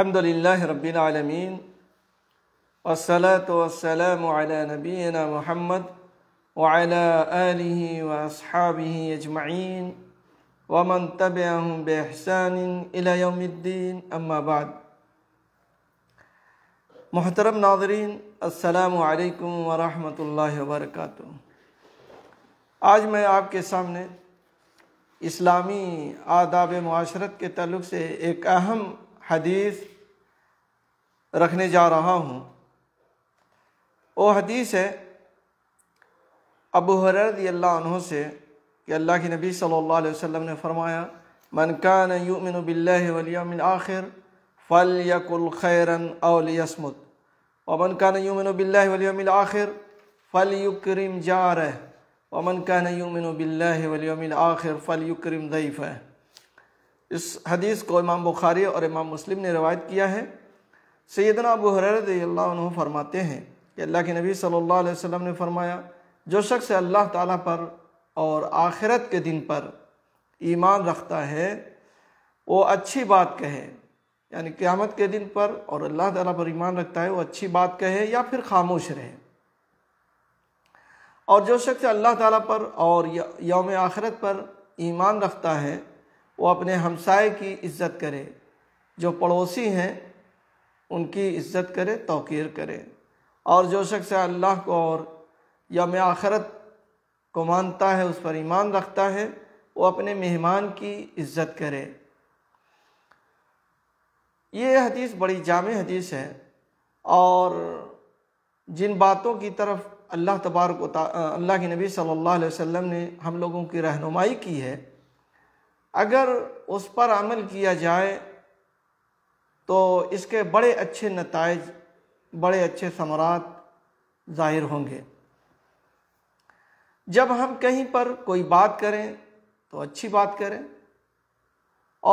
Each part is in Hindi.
अल्हम्दुलिल्लाह रब्बिल आलमीन वसलाम नबीना मोहम्मद वली वसहाबी वमन तब बेहसान इलायद्दीन अम्माबाद मोहतरम नाजरीन असलकम वरहमल वर्क आज मैं आपके सामने इस्लामी आदाब माशरत के तलुक़ से एक अहम हदीस रखने जा रहा हूँ वो हदीस है अबू हरदी अल्लाह से कि अल्लाह के नबी सल्लल्लाहु अलैहि वसल्लम ने फरमाया मन कान यूमिन बिल्लामिन आखिर फ़ल यकुल खैरन अवलियसमुत वमन कान यूमिन बिल्लाम आखिर फ़ल युक्रिम जार वमन कान यूमिन बिल्लाम आखिर फ़ल युक्रिम दईफ़ है इस हदीस को इमाम बुखारी और इमाम मुस्लिम ने रवायत किया है सैदना अबू हरल्ला फरमाते हैं कि अल्लाह के नबी सल्लल्लाहु अलैहि वसल्लम ने फरमाया जो शख्स अल्लाह ताला पर और आखिरत के दिन पर ईमान रखता है वो अच्छी बात कहे यानी क़्यामत के दिन पर और अल्लाह ताला पर ईमान रखता है वो अच्छी बात कहे या फिर खामोश रहे और जो शख्स अल्लाह ताला पर और यौम आखिरत पर ईमान रखता है वो अपने हमसाए की इज्जत करे जो पड़ोसी हैं उनकी इज्जत करे तोकीर करे और जो शख्स अल्लाह को और या आखरत को मानता है उस पर ईमान रखता है वो अपने मेहमान की इज्जत करे ये हदीस बड़ी जाम हदीस है और जिन बातों की तरफ अल्लाह तबारक अल्लाह के नबी सल्लल्लाहु अलैहि वसल्लम ने हम लोगों की रहनुमाई की है अगर उस पर अमल किया जाए तो इसके बड़े अच्छे नतज बड़े अच्छे समरात ज़ाहिर होंगे जब हम कहीं पर कोई बात करें तो अच्छी बात करें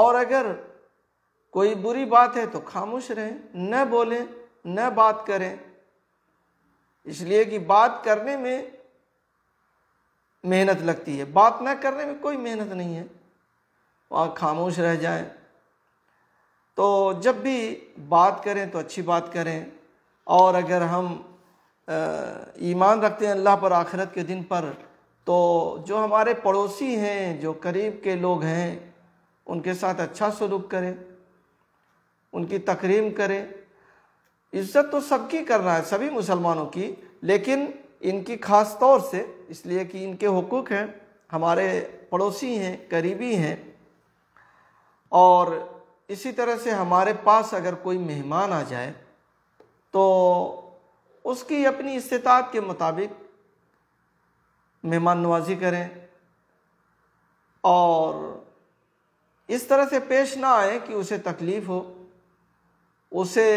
और अगर कोई बुरी बात है तो खामोश रहें न बोलें न बात करें इसलिए कि बात करने में मेहनत लगती है बात ना करने में कोई मेहनत नहीं है वहाँ खामोश रह जाएं तो जब भी बात करें तो अच्छी बात करें और अगर हम ईमान रखते हैं अल्लाह पर आखिरत के दिन पर तो जो हमारे पड़ोसी हैं जो करीब के लोग हैं उनके साथ अच्छा सलूक करें उनकी तकरीम करें इज़्ज़त तो सबकी करना है सभी मुसलमानों की लेकिन इनकी ख़ास तौर से इसलिए कि इनके हकूक़ हैं हमारे पड़ोसी हैं करीबी हैं और इसी तरह से हमारे पास अगर कोई मेहमान आ जाए तो उसकी अपनी इस्तात के मुताबिक मेहमान नवाजी करें और इस तरह से पेश ना आए कि उसे तकलीफ़ हो उसे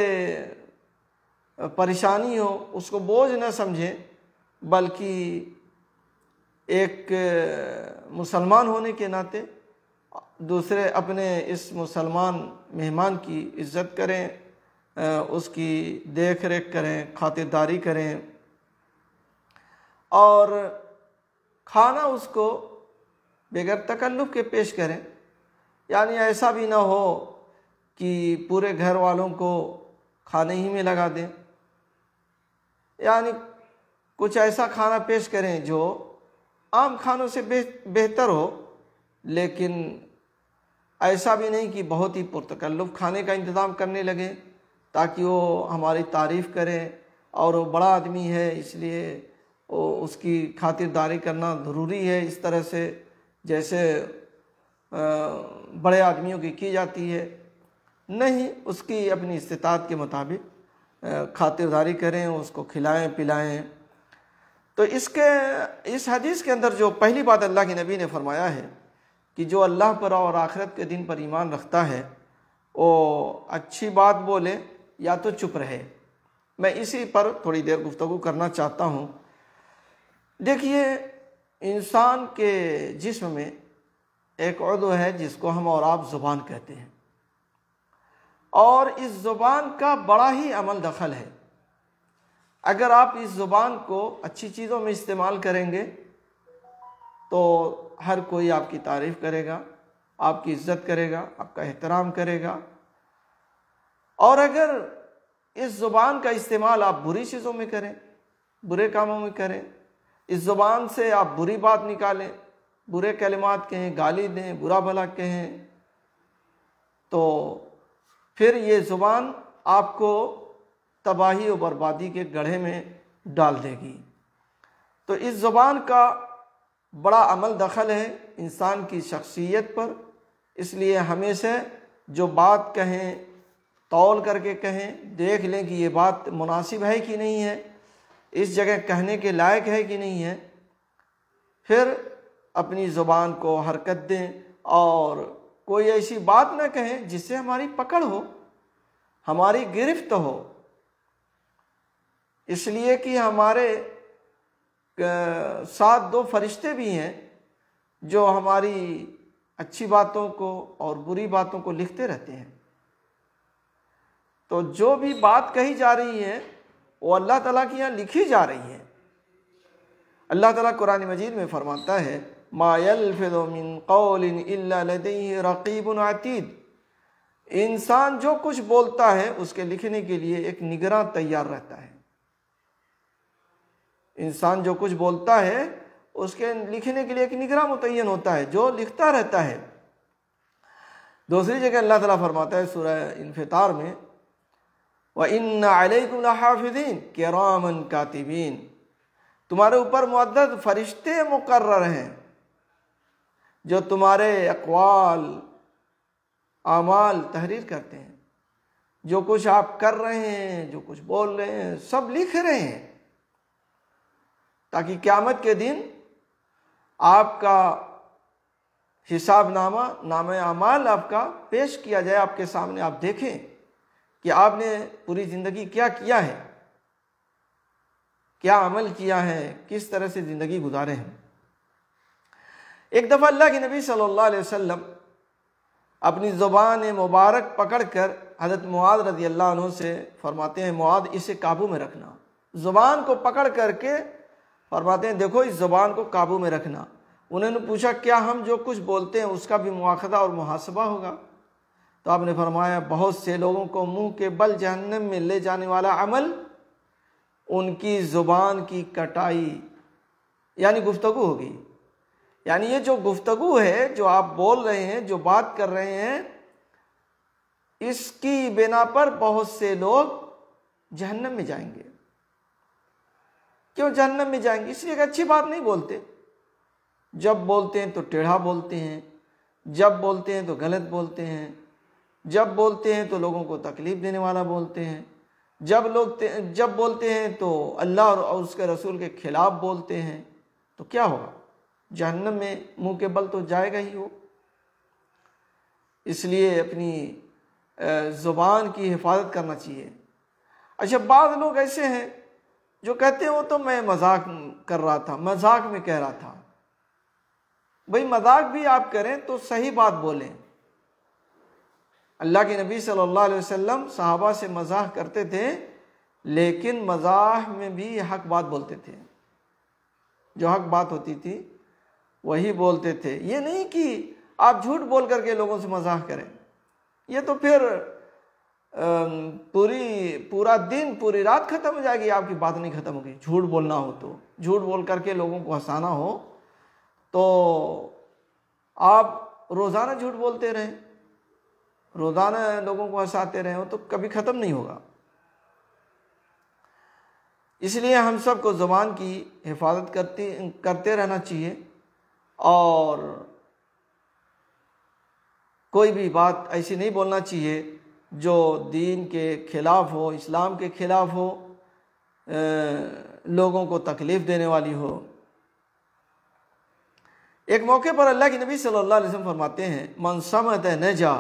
परेशानी हो उसको बोझ न समझें बल्कि एक मुसलमान होने के नाते दूसरे अपने इस मुसलमान मेहमान की इज़्ज़त करें उसकी देख रेख करें खातिरदारी करें और खाना उसको बगैर तकल्लुफ़ के पेश करें यानी ऐसा भी ना हो कि पूरे घर वालों को खाने ही में लगा दें यानी कुछ ऐसा खाना पेश करें जो आम खानों से बेहतर हो लेकिन ऐसा भी नहीं कि बहुत ही पुरतकल्लुफ़ खाने का इंतज़ाम करने लगे ताकि वो हमारी तारीफ़ करें और वो बड़ा आदमी है इसलिए वो उसकी खातिरदारी करना ज़रूरी है इस तरह से जैसे बड़े आदमियों की की जाती है नहीं उसकी अपनी इस्तात के मुताबिक खातिरदारी करें उसको खिलाएं पिलाएं तो इसके इस हदीस के अंदर जो पहली बात अल्लाह के नबी ने फरमाया है कि जो अल्लाह पर और आखिरत के दिन पर ईमान रखता है वो अच्छी बात बोले या तो चुप रहे मैं इसी पर थोड़ी देर गुफ्तु करना चाहता हूँ देखिए इंसान के जिस्म में एक उर्दू है जिसको हम और आप ज़ुबान कहते हैं और इस ज़ुबान का बड़ा ही अमल दखल है अगर आप इस ज़ुबान को अच्छी चीज़ों में इस्तेमाल करेंगे तो हर कोई आपकी तारीफ़ करेगा आपकी इज्जत करेगा आपका एहतराम करेगा और अगर इस ज़ुबान का इस्तेमाल आप बुरी चीज़ों में करें बुरे कामों में करें इस ज़ुबान से आप बुरी बात निकालें बुरे कलमात कहें गाली दें बुरा भला कहें तो फिर ये ज़ुबान आपको तबाही और बर्बादी के गढ़े में डाल देगी तो इस ज़ुबान का बड़ा अमल दखल है इंसान की शख्सियत पर इसलिए हमेशा जो बात कहें तौल करके कहें देख लें कि ये बात मुनासिब है कि नहीं है इस जगह कहने के लायक है कि नहीं है फिर अपनी ज़ुबान को हरकत दें और कोई ऐसी बात ना कहें जिससे हमारी पकड़ हो हमारी गिरफ्त हो इसलिए कि हमारे साथ दो फरिश्ते भी हैं जो हमारी अच्छी बातों को और बुरी बातों को लिखते रहते हैं तो जो भी बात कही जा रही है वो अल्लाह ताला की यहाँ लिखी जा रही है अल्लाह ताला कुरान मजीद में फरमाता है मायलफ़िन कौलिन रकीब आतीद इंसान जो कुछ बोलता है उसके लिखने के लिए एक निगरान तैयार रहता है इंसान जो कुछ बोलता है उसके लिखने के लिए एक निगरान मुतन होता है जो लिखता रहता है दूसरी जगह अल्लाह ताला फरमाता है सूरह इनफितार में व इन हाफिजीन करामन कातिबीन तुम्हारे ऊपर मदद फरिश्ते मुकर हैं जो तुम्हारे अकवाल आमाल तहरीर करते हैं जो कुछ आप कर रहे हैं जो कुछ बोल रहे हैं सब लिख रहे हैं ताकि क़्यामत के दिन आपका हिसाब नामा नाम अमाल आपका पेश किया जाए आपके सामने आप देखें कि आपने पूरी ज़िंदगी क्या किया है क्या अमल किया है किस तरह से ज़िंदगी गुजारे हैं एक दफ़ा अल्लाह के नबी सल्लल्लाहु अलैहि वसल्लम अपनी ज़ुबान मुबारक पकड़ कर हज़रत मुआद रजी अल्लाह से फरमाते हैं मुआद इसे काबू में रखना ज़ुबान को पकड़ करके फरमाते हैं देखो इस ज़बान को काबू में रखना उन्होंने पूछा क्या हम जो कुछ बोलते हैं उसका भी मुआखदा और मुहासबा होगा तो आपने फरमाया बहुत से लोगों को मुंह के बल जहन्नम में ले जाने वाला अमल उनकी ज़ुबान की कटाई यानी गुफ्तु होगी यानी ये जो गुफ्तु है जो आप बोल रहे हैं जो बात कर रहे हैं इसकी बिना पर बहुत से लोग जहन्नम में जाएंगे क्यों जहन्नम में जाएंगे इसलिए एक अच्छी बात नहीं बोलते जब बोलते हैं तो टेढ़ा बोलते हैं जब बोलते हैं तो गलत बोलते हैं जब बोलते हैं तो लोगों को तकलीफ़ देने वाला बोलते हैं जब लोग जब बोलते हैं तो अल्लाह और उसके रसूल के खिलाफ बोलते हैं तो क्या होगा जहन्नम में मुंह के बल तो जाएगा ही हो इसलिए अपनी ज़ुबान की हिफाजत करना चाहिए अच्छा बाद लोग ऐसे हैं जो कहते हो तो मैं मजाक कर रहा था मजाक में कह रहा था भाई मजाक भी आप करें तो सही बात बोलें अल्लाह के नबी सल्लल्लाहु अलैहि वसल्लम साहबा से मजाक करते थे लेकिन मजाक में भी हक बात बोलते थे जो हक बात होती थी वही बोलते थे ये नहीं कि आप झूठ बोल करके लोगों से मजाक करें ये तो फिर पूरी पूरा दिन पूरी रात खत्म हो जाएगी आपकी बात नहीं खत्म होगी झूठ बोलना हो तो झूठ बोल करके लोगों को हंसाना हो तो आप रोज़ाना झूठ बोलते रहें रोज़ाना लोगों को हंसाते रहें तो कभी ख़त्म नहीं होगा इसलिए हम सबको ज़बान की हिफाजत करती करते रहना चाहिए और कोई भी बात ऐसी नहीं बोलना चाहिए जो दीन के खिलाफ हो इस्लाम के खिलाफ हो लोगों को तकलीफ़ देने वाली हो एक मौके पर अल्लाह के नबी सल्लल्लाहु अलैहि वसल्लम फरमाते हैं मनसमत नजा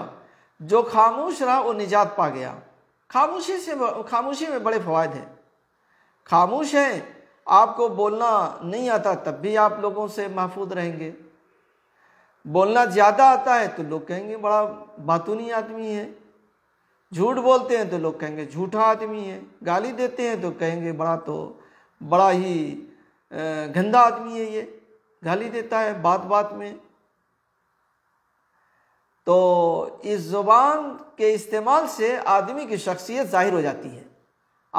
जो खामोश रहा वो निजात पा गया खामोशी से खामोशी में बड़े फवायद हैं खामोश हैं आपको बोलना नहीं आता तब भी आप लोगों से महफूज रहेंगे बोलना ज़्यादा आता है तो लोग कहेंगे बड़ा बातूनी आदमी है झूठ बोलते हैं तो लोग कहेंगे झूठा आदमी है गाली देते हैं तो कहेंगे बड़ा तो बड़ा ही गंदा आदमी है ये गाली देता है बात बात में तो इस ज़ुबान के इस्तेमाल से आदमी की शख्सियत जाहिर हो जाती है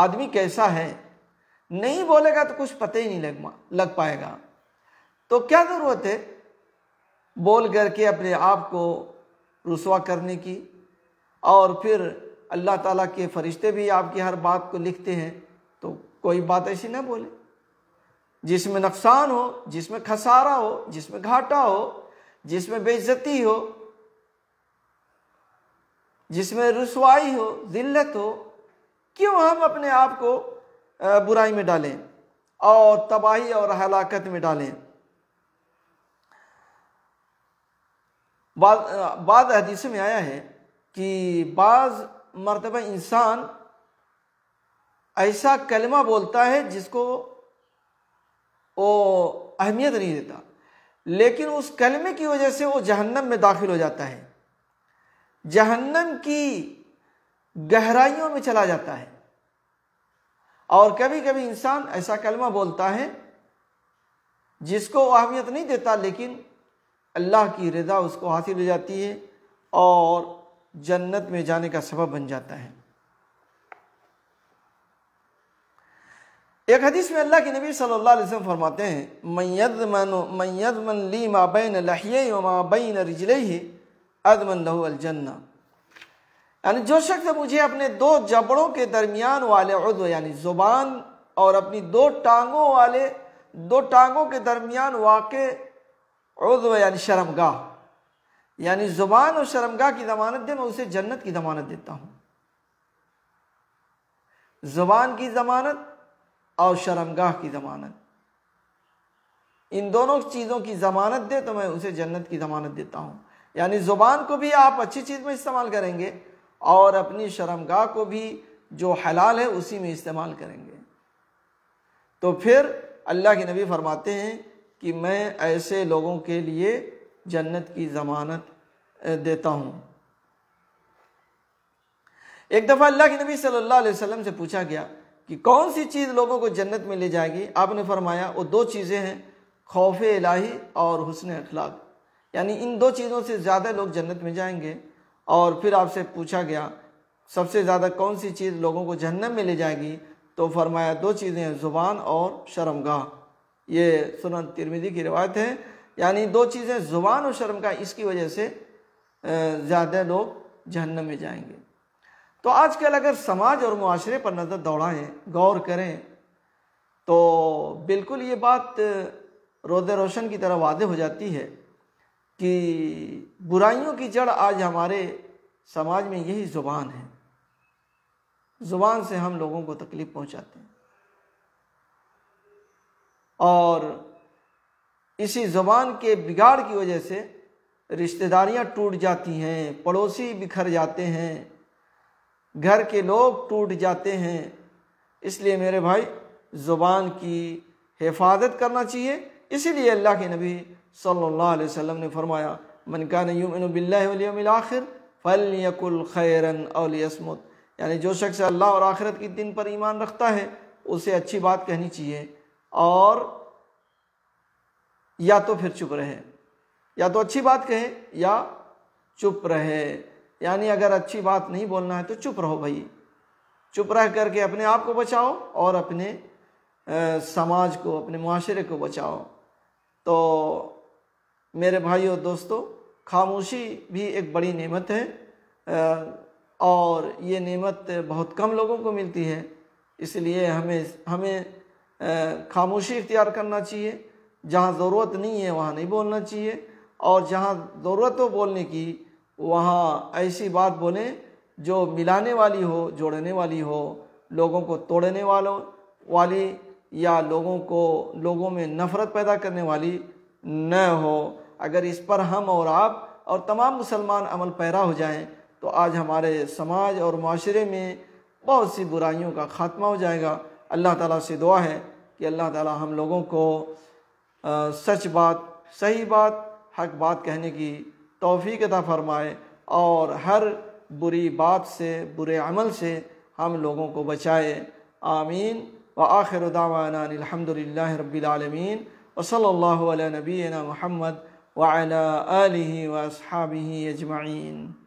आदमी कैसा है नहीं बोलेगा तो कुछ पता ही नहीं लग लग पाएगा तो क्या ज़रूरत है बोल करके अपने आप को रसुआ करने की और फिर अल्लाह ताला के फरिश्ते भी आपकी हर बात को लिखते हैं तो कोई बात ऐसी ना बोले जिसमें नुकसान हो जिसमें खसारा हो जिसमें घाटा हो जिसमें बेइज्जती हो जिसमें रसवाई हो जिल्लत हो क्यों हम अपने आप को बुराई में डालें और तबाही और हलाकत में डालें बाद बाद हदीस में आया है कि बाज़ मरतबा इंसान ऐसा कलमा बोलता है जिसको वो अहमियत नहीं देता लेकिन उस कलमे की वजह से वो जहन्नम में दाखिल हो जाता है जहन्नम की गहराइयों में चला जाता है और कभी कभी इंसान ऐसा कलमा बोलता है जिसको अहमियत नहीं देता लेकिन अल्लाह की रज़ा उसको हासिल हो जाती है और जन्नत में जाने का सबब बन जाता है एक हदीस में अल्लाह के नबी सल्लल्लाहु अलैहि वसल्लम फरमाते हैं मैदमन मैदमन ली माबैन लहिए व माबैन रिजले ही अदमन लहू अलजन्ना यानी जो शख्स मुझे अपने दो जबड़ों के दरमियान वाले उद्व यानी ज़ुबान और अपनी दो टांगों वाले दो टांगों के दरमियान वाक़ उद्व यानी शर्मगाह यानी जुबान और शर्मगा की जमानत दे मैं उसे जन्नत की जमानत देता हूँ जुबान की जमानत और शर्मगा की जमानत इन दोनों चीज़ों की जमानत दे तो मैं उसे जन्नत की जमानत देता हूँ यानी ज़ुबान को भी आप अच्छी चीज़ में इस्तेमाल करेंगे और अपनी शर्मगा को भी जो हलाल है उसी में इस्तेमाल करेंगे तो फिर अल्लाह के नबी फरमाते हैं कि मैं ऐसे लोगों के लिए जन्नत की ज़मानत देता हूँ एक दफ़ा अल्लाह के नबी सल्लल्लाहु अलैहि वसल्लम से पूछा गया कि कौन सी चीज़ लोगों को जन्नत में ले जाएगी आपने फरमाया वो दो चीज़ें हैं खौफ इलाही और हसन अखलाक यानी इन दो चीज़ों से ज़्यादा लोग जन्नत में जाएंगे और फिर आपसे पूछा गया सबसे ज़्यादा कौन सी चीज़ लोगों को जन्नत में ले जाएगी तो फरमाया दो चीज़ें हैं ज़ुबान और शर्मगाह ये सुनन तिरमिदी की रिवायत है यानी दो चीज़ें ज़ुबान और शर्म का इसकी वजह से ज़्यादा लोग जहन्नम में जाएंगे तो आजकल अगर समाज और माशरे पर नज़र दौड़ाएँ गौर करें तो बिल्कुल ये बात रोद रोशन की तरह वादे हो जाती है कि बुराइयों की जड़ आज हमारे समाज में यही ज़ुबान है ज़ुबान से हम लोगों को तकलीफ़ पहुँचाते हैं और इसी ज़ुबान के बिगाड़ की वजह से रिश्तेदारियां टूट जाती हैं पड़ोसी बिखर जाते हैं घर के लोग टूट जाते हैं इसलिए मेरे भाई ज़ुबान की हिफाजत करना चाहिए इसीलिए अल्लाह के नबी सल्लल्लाहु अलैहि वसल्लम ने फरमाया नहीं युमिन आखिर फल यकुल खैरन अलियसमत यानी जो शख्स अल्लाह और आखिरत के दिन पर ईमान रखता है उसे अच्छी बात कहनी चाहिए और या तो फिर चुप रहे या तो अच्छी बात कहे या चुप रहे यानी अगर अच्छी बात नहीं बोलना है तो चुप रहो भाई चुप रह करके अपने आप को बचाओ और अपने समाज को अपने माशरे को बचाओ तो मेरे भाई और दोस्तों खामोशी भी एक बड़ी नेमत है और ये नेमत बहुत कम लोगों को मिलती है इसलिए हमें हमें खामोशी इख्तियार करना चाहिए जहाँ ज़रूरत नहीं है वहाँ नहीं बोलना चाहिए और जहाँ ज़रूरत हो बोलने की वहाँ ऐसी बात बोलें जो मिलाने वाली हो जोड़ने वाली हो लोगों को तोड़ने वालों वाली या लोगों को लोगों में नफ़रत पैदा करने वाली न हो अगर इस पर हम और आप और तमाम मुसलमान अमल पैरा हो जाएं तो आज हमारे समाज और माशरे में बहुत सी बुराइयों का ख़ात्मा हो जाएगा अल्लाह ताला से दुआ है कि अल्लाह ताला हम लोगों को आ, सच बात सही बात हक बात कहने की तोफ़ी अदा फरमाए और हर बुरी बात से बुरे अमल से हम लोगों को बचाए आमीन व आखिर दावाना रबालमीन वसल्ला नबीना महमद वाल वसहाबी अजमाइन